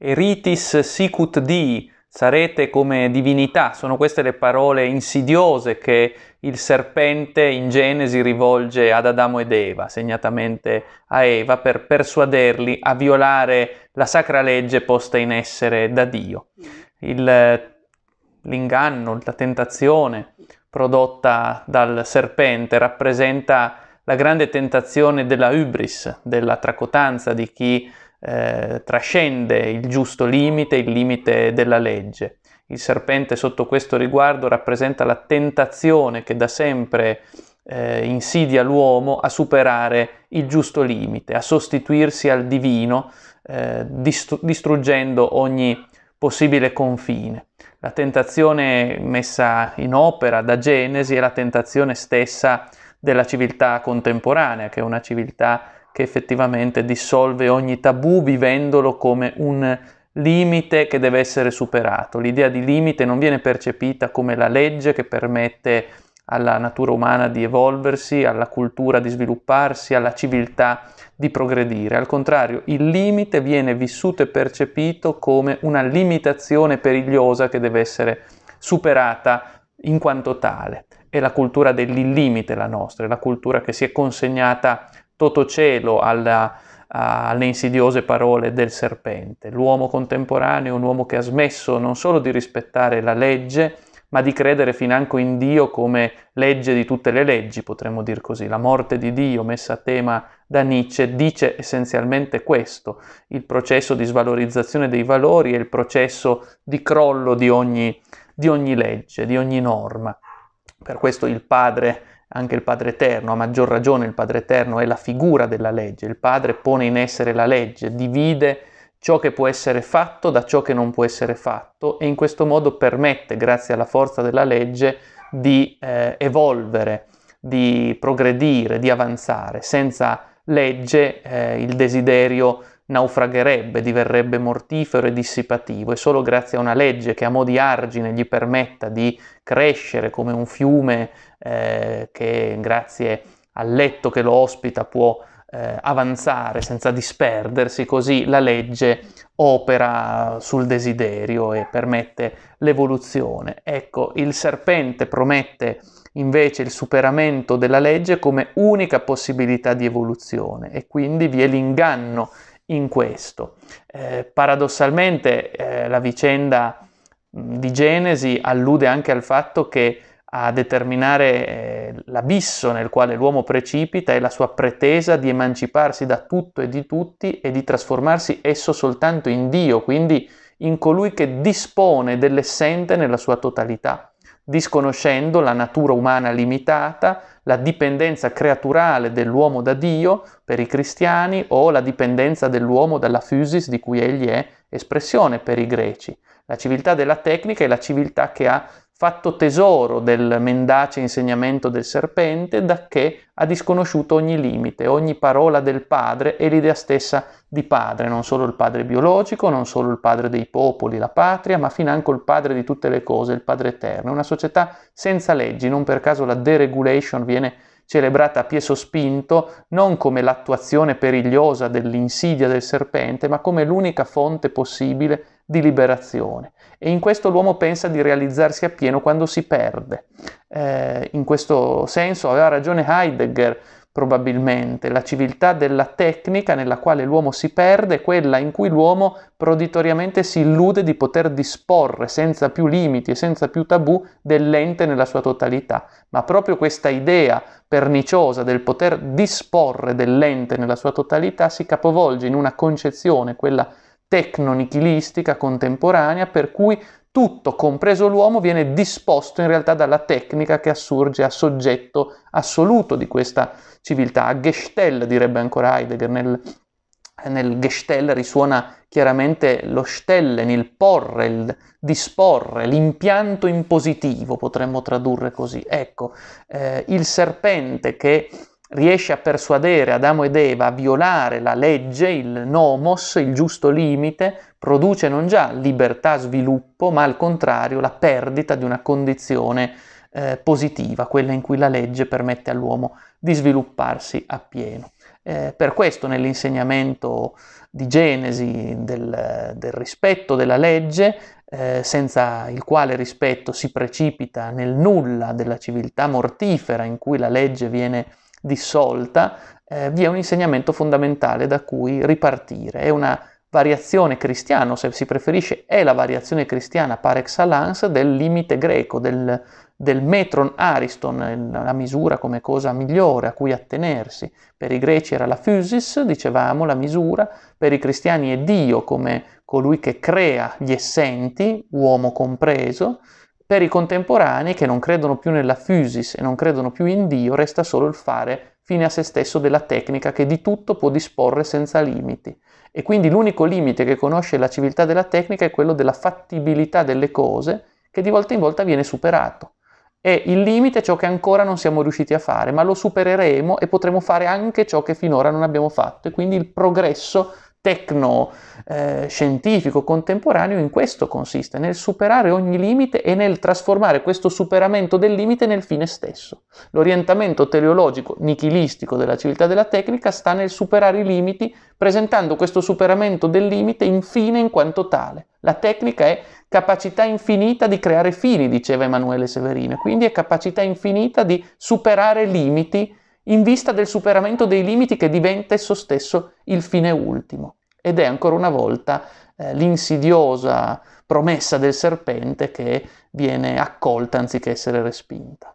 Eritis sicut dii, sarete come divinità. Sono queste le parole insidiose che il serpente in Genesi rivolge ad Adamo ed Eva, segnatamente a Eva, per persuaderli a violare la sacra legge posta in essere da Dio. Il, l'inganno, la tentazione prodotta dal serpente rappresenta la grande tentazione della ubris, della tracotanza di chi eh, trascende il giusto limite, il limite della legge. Il serpente sotto questo riguardo rappresenta la tentazione che da sempre eh, insidia l'uomo a superare il giusto limite, a sostituirsi al divino, eh, distru- distruggendo ogni possibile confine. La tentazione messa in opera da Genesi è la tentazione stessa della civiltà contemporanea, che è una civiltà che effettivamente dissolve ogni tabù vivendolo come un limite che deve essere superato. L'idea di limite non viene percepita come la legge che permette alla natura umana di evolversi, alla cultura di svilupparsi, alla civiltà di progredire. Al contrario, il limite viene vissuto e percepito come una limitazione perigliosa che deve essere superata in quanto tale. È la cultura dell'illimite la nostra, è la cultura che si è consegnata Totocelo alla, alle insidiose parole del serpente. L'uomo contemporaneo è un uomo che ha smesso non solo di rispettare la legge, ma di credere financo in Dio come legge di tutte le leggi, potremmo dire così. La morte di Dio, messa a tema da Nietzsche, dice essenzialmente questo, il processo di svalorizzazione dei valori e il processo di crollo di ogni, di ogni legge, di ogni norma. Per questo il padre anche il Padre Eterno, a maggior ragione il Padre Eterno è la figura della legge, il Padre pone in essere la legge, divide ciò che può essere fatto da ciò che non può essere fatto e in questo modo permette, grazie alla forza della legge, di eh, evolvere, di progredire, di avanzare. Senza legge eh, il desiderio naufragherebbe, diverrebbe mortifero e dissipativo e solo grazie a una legge che a mo' di argine gli permetta di crescere come un fiume eh, che grazie al letto che lo ospita può eh, avanzare senza disperdersi, così la legge opera sul desiderio e permette l'evoluzione. Ecco, il serpente promette invece il superamento della legge come unica possibilità di evoluzione e quindi vi è l'inganno in questo. Eh, paradossalmente eh, la vicenda di Genesi allude anche al fatto che a determinare eh, l'abisso nel quale l'uomo precipita è la sua pretesa di emanciparsi da tutto e di tutti e di trasformarsi esso soltanto in Dio, quindi in colui che dispone dell'essente nella sua totalità disconoscendo la natura umana limitata, la dipendenza creaturale dell'uomo da Dio per i cristiani o la dipendenza dell'uomo dalla physis di cui egli è espressione per i greci. La civiltà della tecnica è la civiltà che ha fatto tesoro del mendace insegnamento del serpente, da che ha disconosciuto ogni limite, ogni parola del padre e l'idea stessa di padre, non solo il padre biologico, non solo il padre dei popoli, la patria, ma financo il padre di tutte le cose, il padre eterno, una società senza leggi, non per caso la deregulation viene celebrata a pie sospinto non come l'attuazione perigliosa dell'insidia del serpente, ma come l'unica fonte possibile di liberazione. E in questo l'uomo pensa di realizzarsi appieno quando si perde. Eh, in questo senso aveva ragione Heidegger probabilmente. La civiltà della tecnica nella quale l'uomo si perde è quella in cui l'uomo proditoriamente si illude di poter disporre senza più limiti e senza più tabù dell'ente nella sua totalità. Ma proprio questa idea perniciosa del poter disporre dell'ente nella sua totalità si capovolge in una concezione, quella tecnonichilistica contemporanea, per cui tutto, compreso l'uomo, viene disposto in realtà dalla tecnica che assurge a soggetto assoluto di questa civiltà, a Gestell direbbe ancora Heidegger, nel, nel Gestell risuona chiaramente lo stellen, il porre, il disporre, l'impianto impositivo, potremmo tradurre così. Ecco, eh, il serpente che riesce a persuadere Adamo ed Eva a violare la legge, il nomos, il giusto limite, produce non già libertà, sviluppo, ma al contrario la perdita di una condizione eh, positiva, quella in cui la legge permette all'uomo di svilupparsi appieno. Eh, per questo nell'insegnamento di Genesi del, del rispetto della legge, eh, senza il quale rispetto si precipita nel nulla della civiltà mortifera in cui la legge viene dissolta, eh, vi è un insegnamento fondamentale da cui ripartire. È una variazione cristiana, o se si preferisce, è la variazione cristiana par excellence del limite greco, del, del metron ariston, la misura come cosa migliore a cui attenersi. Per i greci era la physis, dicevamo, la misura, per i cristiani è Dio come colui che crea gli essenti, uomo compreso, per i contemporanei che non credono più nella physis e non credono più in Dio, resta solo il fare fine a se stesso della tecnica che di tutto può disporre senza limiti. E quindi l'unico limite che conosce la civiltà della tecnica è quello della fattibilità delle cose che di volta in volta viene superato. E il limite è ciò che ancora non siamo riusciti a fare, ma lo supereremo e potremo fare anche ciò che finora non abbiamo fatto. E quindi il progresso tecno eh, scientifico contemporaneo in questo consiste, nel superare ogni limite e nel trasformare questo superamento del limite nel fine stesso. L'orientamento teleologico nichilistico della civiltà della tecnica sta nel superare i limiti, presentando questo superamento del limite in fine in quanto tale. La tecnica è capacità infinita di creare fini, diceva Emanuele Severino, quindi è capacità infinita di superare limiti in vista del superamento dei limiti che diventa esso stesso il fine ultimo. Ed è ancora una volta eh, l'insidiosa promessa del serpente che viene accolta anziché essere respinta.